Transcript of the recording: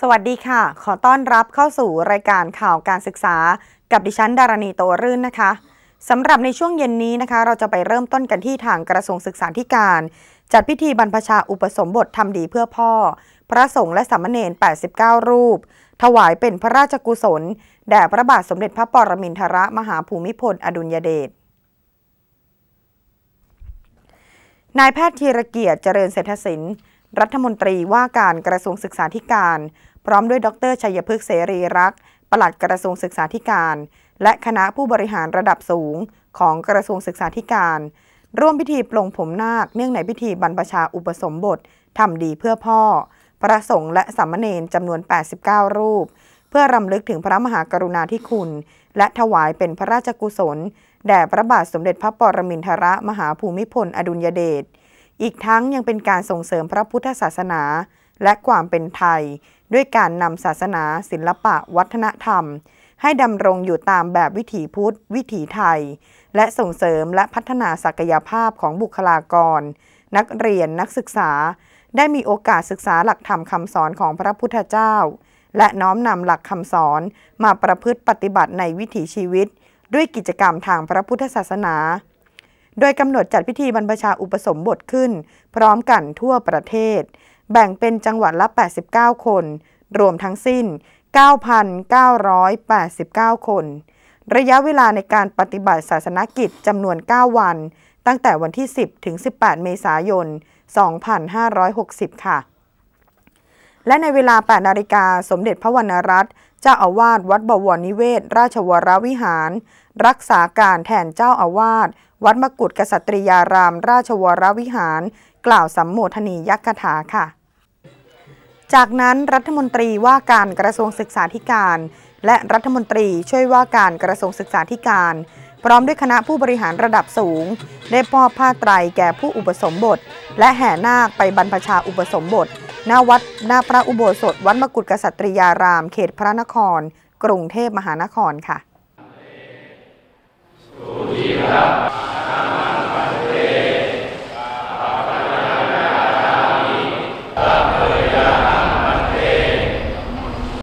สวัสดีค่ะ ขอต้อนรับเข้าสู่รายการข่าวการศึกษากับดิฉันดารณีโตรื่นนะคะ สำหรับในช่วงเย็นนี้นะคะ เราจะไปเริ่มต้นกันที่ทางกระทรวงศึกษาธิการ จัดพิธีบรรพชาอุปสมบททำดีเพื่อพ่อ พระสงฆ์และสามเณร89 รูป ถวายเป็นพระราชกุศลแด่พระบาทสมเด็จพระปรมินทรมหาภูมิพล อดุลยเดช นายแพทย์ธีรเกียรติเจริญเศรษฐศิลป์รัฐมนตรีว่าการกระทรวงศึกษาธิการ พร้อมด้วยดรชัยพฤกษ์เสรีรักษ์ปลัดกระทรวงศึกษาธิการ และคณะผู้บริหารระดับสูงของกระทรวงศึกษาธิการ ร่วมพิธีปลงผมนาคเนื่องในพิธีบรรพชาอุปสมบททำดีเพื่อพ่อพระสงฆ์และสามเณรจำนวน 89 รูป เพื่อรำลึกถึงพระมหากรุณาธิคุณ และถวายเป็นพระราชกุศลแด่พระบาทสมเด็จพระปรมินทรมหาภูมิพลอดุลยเดชอีกทั้งยังเป็นการส่งเสริมพระพุทธศาสนา และความเป็นไทย ด้วยการนำศาสนาศิลปะ วัฒนธรรม ให้ดำรงอยู่ตามแบบวิถีพุทธ วิถีไทย และส่งเสริมและพัฒนาศักยภาพของบุคลากร นักเรียนนักศึกษาได้มีโอกาสศึกษาหลักธรรมคำสอนของพระพุทธเจ้า และน้อมนำหลักคำสอนมาประพฤติปฏิบัติในวิถีชีวิต ด้วยกิจกรรมทางพระพุทธศาสนาโดยกำหนดจัดพิธีบรรพชาอุปสมบทขึ้น พร้อมกันทั่วประเทศ แบ่งเป็นจังหวัดละ 89 คน รวมทั้งสิ้น 9,989 คน ระยะเวลาในการปฏิบัติศาสนกิจจำนวน 9 วัน ตั้งแต่วันที่ 10 ถึง 18 เมษายน 2560 ค่ะและในเวลา8นาฬิกาสมเด็จพระวรรณรัตน์ เจ้าอาวาสวัดบวรนิเวศ ราชวรวิหาร รักษาการแทนเจ้าอาวาสวัดมกุฏกษัตริยารามราชวรวิหาร กล่าวสัมโมทนียักถาค่ะ จากนั้นรัฐมนตรีว่าการกระทรวงศึกษาธิการ และรัฐมนตรีช่วยว่าการกระทรวงศึกษาธิการ พร้อมด้วยคณะผู้บริหารระดับสูง ได้มอบผ้าไตรแก่ผู้อุปสมบท และแห่นาคไปบรรพชาอุปสมบทหน้าวัด หน้าพระอุโบสถวัดมกุฏกษัตริยาราม เขตพระนคร กรุงเทพมหานครค่ะ